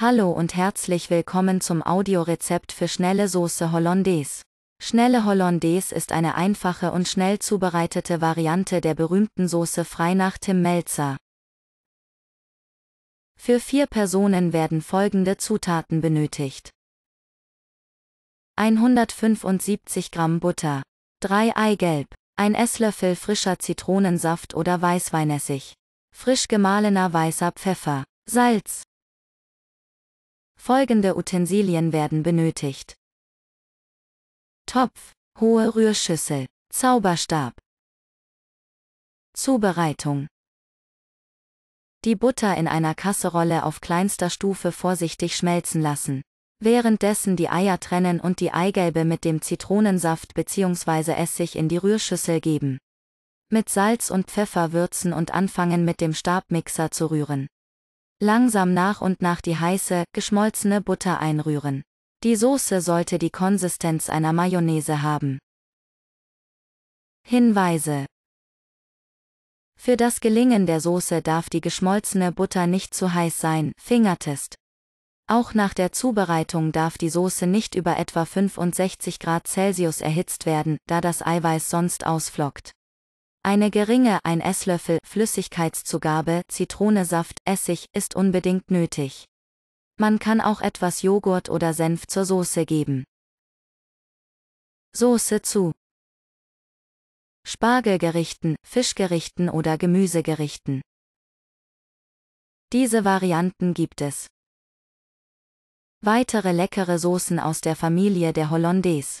Hallo und herzlich willkommen zum Audiorezept für schnelle Soße Hollandaise. Schnelle Hollandaise ist eine einfache und schnell zubereitete Variante der berühmten Soße frei nach Tim Melzer. Für vier Personen werden folgende Zutaten benötigt. 175 Gramm Butter, 3 Eigelb, ein Esslöffel frischer Zitronensaft oder Weißweinessig, frisch gemahlener weißer Pfeffer, Salz, Folgende Utensilien werden benötigt. Topf, hohe Rührschüssel, Zauberstab. Zubereitung. Die Butter in einer Kasserolle auf kleinster Stufe vorsichtig schmelzen lassen. Währenddessen die Eier trennen und die Eigelbe mit dem Zitronensaft bzw. Essig in die Rührschüssel geben. Mit Salz und Pfeffer würzen und anfangen mit dem Stabmixer zu rühren. Langsam nach und nach die heiße, geschmolzene Butter einrühren. Die Soße sollte die Konsistenz einer Mayonnaise haben. Hinweise Für das Gelingen der Soße darf die geschmolzene Butter nicht zu heiß sein, Fingertest. Auch nach der Zubereitung darf die Soße nicht über etwa 65 Grad Celsius erhitzt werden, da das Eiweiß sonst ausflockt. Eine geringe ein Esslöffel Flüssigkeitszugabe Zitronensaft Essig ist unbedingt nötig. Man kann auch etwas Joghurt oder Senf zur Soße geben. Soße zu Spargelgerichten, Fischgerichten oder Gemüsegerichten. Diese Varianten gibt es. Weitere leckere Soßen aus der Familie der Hollandaise.